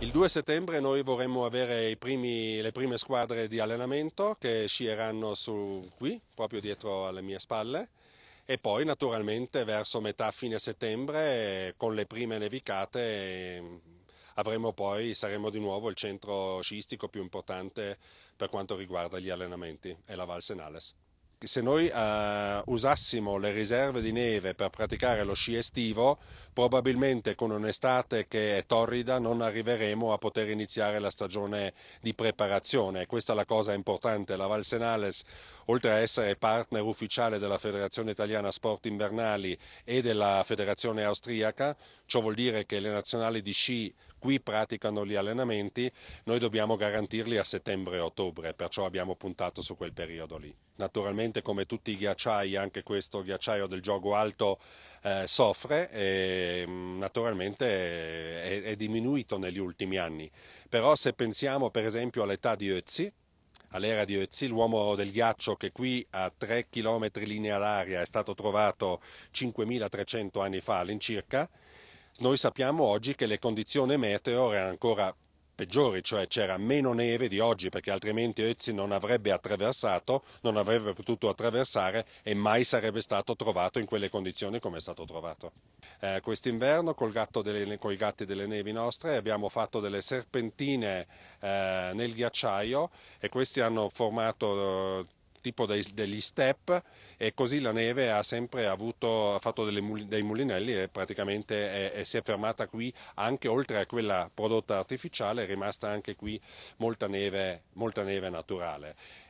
Il 2 settembre noi vorremmo avere primi, le prime squadre di allenamento che sceglieranno qui, proprio dietro alle mie spalle, e poi naturalmente verso metà fine settembre con le prime nevicate poi, saremo di nuovo il centro sciistico più importante per quanto riguarda gli allenamenti e la Val Senales se noi eh, usassimo le riserve di neve per praticare lo sci estivo, probabilmente con un'estate che è torrida non arriveremo a poter iniziare la stagione di preparazione. Questa è la cosa importante. La Valsenales, oltre a essere partner ufficiale della Federazione Italiana Sport Invernali e della Federazione Austriaca, ciò vuol dire che le nazionali di sci qui praticano gli allenamenti, noi dobbiamo garantirli a settembre e ottobre, perciò abbiamo puntato su quel periodo lì. Naturalmente come tutti i ghiacciai, anche questo ghiacciaio del gioco alto eh, soffre e mm, naturalmente eh, è, è diminuito negli ultimi anni. Però se pensiamo per esempio all'età di Ötzi, all'era di Ötzi, l'uomo del ghiaccio che qui a 3 km linea d'aria è stato trovato 5.300 anni fa all'incirca, noi sappiamo oggi che le condizioni meteo erano ancora peggiori, cioè c'era meno neve di oggi perché altrimenti Ezzi non avrebbe attraversato, non avrebbe potuto attraversare e mai sarebbe stato trovato in quelle condizioni come è stato trovato. Eh, quest'inverno con i gatti delle nevi nostre abbiamo fatto delle serpentine eh, nel ghiacciaio e questi hanno formato tipo dei, degli step e così la neve ha sempre avuto, ha fatto delle, dei mulinelli e praticamente è, è, si è fermata qui anche oltre a quella prodotta artificiale è rimasta anche qui molta neve, molta neve naturale.